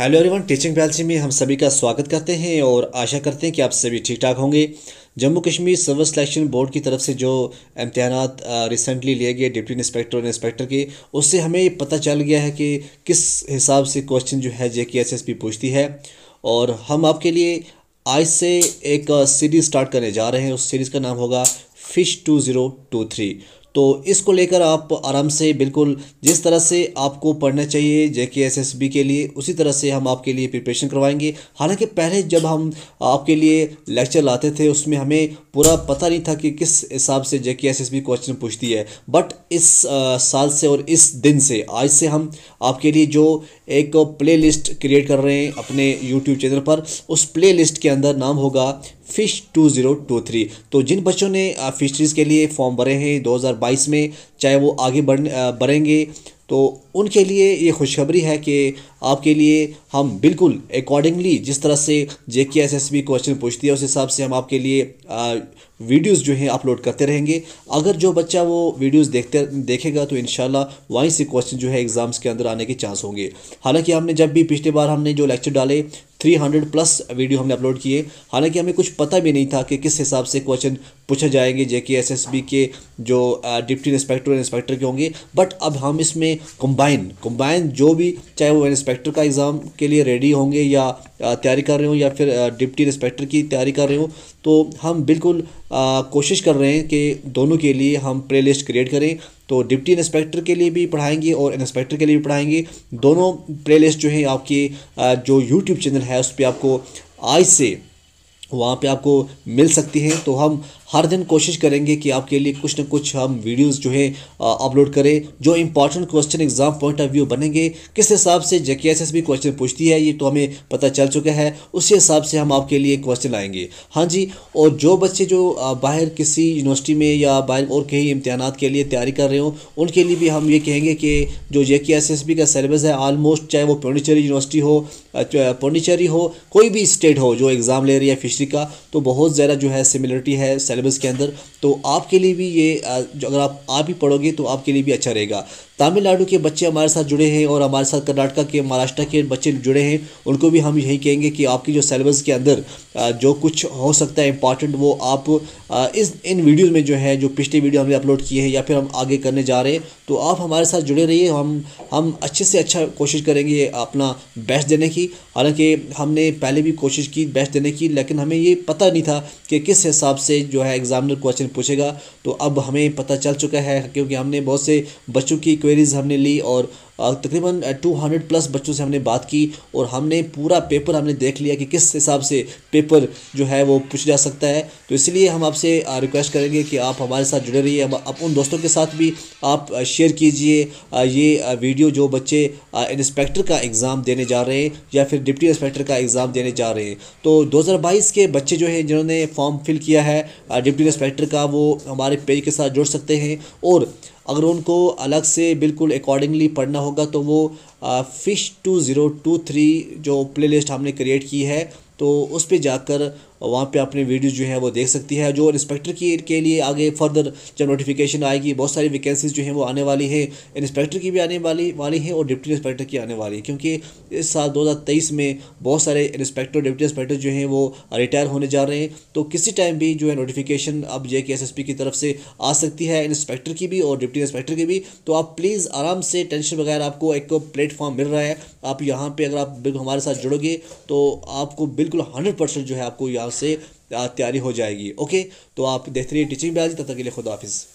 hello everyone teaching policy में हम सभी का स्वागत करते हैं और आशा करते हैं कि आप सभी ठीक ठाक होंगे Jammu Kashmir service selection board की तरफ से जो इम्तहान रिसेंटली लिए गए डिप्टी इंस्पेक्टर और इंस्पेक्टर के उससे हमें पता चल गया है कि किस हिसाब से क्वेश्चन जो है जे के एस एस पी पूछती है और हम आपके लिए आज से एक सीरीज़ स्टार्ट करने जा रहे हैं उस सीरीज़ का नाम होगा fish two zero two three तो इसको लेकर आप आराम से बिल्कुल जिस तरह से आपको पढ़ना चाहिए जे के एस एस बी के लिए उसी तरह से हम आपके लिए प्रिपरेशन करवाएंगे हालांकि पहले जब हम आपके लिए लेक्चर लाते थे उसमें हमें पूरा पता नहीं था कि किस हिसाब से J K S S B question पूछती है बट इस आ, साल से और इस दिन से आज से हम आपके लिए जो एक प्ले लिस्ट क्रिएट कर रहे हैं अपने यूट्यूब चैनल पर उस प्ले लिस्ट के अंदर नाम होगा fish two zero two three तो जिन बच्चों ने फिशरीज़ के लिए फॉर्म भरे हैं दो हज़ार 2022 में चाहे वो आगे बढ़ बढ़ेंगे तो उनके लिए ये खुशखबरी है कि आपके लिए हम बिल्कुल अकॉर्डिंगली जिस तरह से जे K S S B question पूछती है उस हिसाब से हम आपके लिए वीडियोस जो हैं अपलोड करते रहेंगे अगर जो बच्चा वो वीडियोस देखते देखेगा तो इन वहीं से क्वेश्चन जो है एग्ज़ाम्स के अंदर आने के चांस होंगे हालांकि हमने जब भी पिछली बार हमने जो लेक्चर डाले थ्री हंड्रेड प्लस वीडियो हमने अपलोड किए हालांकि हमें कुछ पता भी नहीं था कि किस हिसाब से क्वेश्चन पूछे जाएंगे जे के एस एस बी के जो डिप्टी इंस्पेक्टर और इंस्पेक्टर के होंगे बट अब हम इसमें कंबाइन कंबाइन जो भी चाहे वो इंस्पेक्टर का एग्ज़ाम के लिए रेडी होंगे या तैयारी कर रहे हो या फिर डिप्टी इंस्पेक्टर की तैयारी कर रहे हो तो हम बिल्कुल कोशिश कर रहे हैं कि दोनों के लिए हम प्ले लिस्ट क्रिएट करें तो डिप्टी इंस्पेक्टर के लिए भी पढ़ाएंगे और इंस्पेक्टर के लिए भी पढ़ाएंगे दोनों प्ले लिस्ट जो है आपकी जो यूट्यूब चैनल है उस पर आपको आज से वहाँ पे आपको मिल सकती है तो हम हर दिन कोशिश करेंगे कि आपके लिए कुछ ना कुछ हम वीडियोस जो है अपलोड करें जो important question exam point of view बनेंगे किस हिसाब से जे भी क्वेश्चन पूछती है ये तो हमें पता चल चुका है उसी हिसाब से हम आपके लिए क्वेश्चन आएंगे हाँ जी और जो बच्चे जो बाहर किसी यूनिवर्सिटी में या बाहर और कहीं इम्तहान के लिए तैयारी कर रहे हो उनके लिए भी हम ये कहेंगे कि जो J K S S B का सिलेबस है ऑलमोस्ट चाहे वो पौंडीचेरी यूनिवर्सिटी हो पौंडीचेरी हो कोई भी स्टेट हो जो एग्ज़ाम ले रही है फिशरी का तो बहुत ज़्यादा जो है सिमिलरिटी है सिलेबस के अंदर तो आपके लिए भी ये अगर आप आप ही पढ़ोगे तो आपके लिए भी अच्छा रहेगा तमिलनाडु के बच्चे हमारे साथ जुड़े हैं और हमारे साथ कर्नाटका के महाराष्ट्र के बच्चे जुड़े हैं उनको भी हम यही कहेंगे कि आपकी जो सिलेबस के अंदर जो कुछ हो सकता है इंपॉर्टेंट वो आप इस इन वीडियोज़ में जो है जो पिछले वीडियो हमने अपलोड किए हैं या फिर हम आगे करने जा रहे हैं तो आप हमारे साथ जुड़े रहिए हम हम अच्छे से अच्छा कोशिश करेंगे अपना बेस्ट देने की हालांकि हमने पहले भी कोशिश की बेस्ट देने की लेकिन हमें ये पता नहीं था कि किस हिसाब से जो है एग्ज़ामिनर क्वेश्चन पूछेगा तो अब हमें पता चल चुका है क्योंकि हमने बहुत से बच्चों की क्वेरीज़ हमने ली और तकरीबन 200 प्लस बच्चों से हमने बात की और हमने पूरा पेपर हमने देख लिया कि किस हिसाब से पेपर जो है वो पूछा जा सकता है तो इसलिए हम आपसे रिक्वेस्ट करेंगे कि आप हमारे साथ जुड़े रहिए अब आप उन दोस्तों के साथ भी आप शेयर कीजिए ये वीडियो जो बच्चे इंस्पेक्टर का एग्ज़ाम देने जा रहे हैं या फिर डिप्टी इंस्पेक्टर का एग्ज़ाम देने जा रहे हैं तो दो के बच्चे जो हैं जिन्होंने फॉर्म फिल किया है डिप्टी इंस्पेक्टर का वो हमारे पेज के साथ जुड़ सकते हैं और अगर उनको अलग से बिल्कुल अकॉर्डिंगली पढ़ना होगा तो वो fish two zero two three जो प्ले लिस्ट हमने क्रिएट की है तो उस पर जाकर वहाँ पे अपनी वीडियो जो है वो देख सकती है जो इंस्पेक्टर की के लिए आगे फर्दर जब नोटिफिकेशन आएगी बहुत सारी वैकेंसीज जो हैं वो आने वाली हैं इंस्पेक्टर की भी आने वाली वाली हैं और डिप्टी इंस्पेक्टर की आने वाली है क्योंकि इस साल दो में बहुत सारे इंस्पेक्टर डिप्टी इंस्पेक्टर जो हैं वो रिटायर होने जा रहे हैं तो किसी टाइम भी जो है नोटिफिकेशन अब जे के एस की तरफ से आ सकती है इंस्पेक्टर की भी और डिप्टी इंस्पेक्टर की भी तो आप प्लीज़ आराम से टेंशन बगैर आपको एक प्लेटफॉर्म मिल रहा है आप यहाँ पर अगर आप बिल्कुल हमारे साथ जुड़ोगे तो आपको बिल्कुल हंड्रेड जो है आपको यहाँ से तैयारी हो जाएगी ओके तो आप देखते रहिए टीचिंग ब्याजी तब तक के लिए खुदाफिज़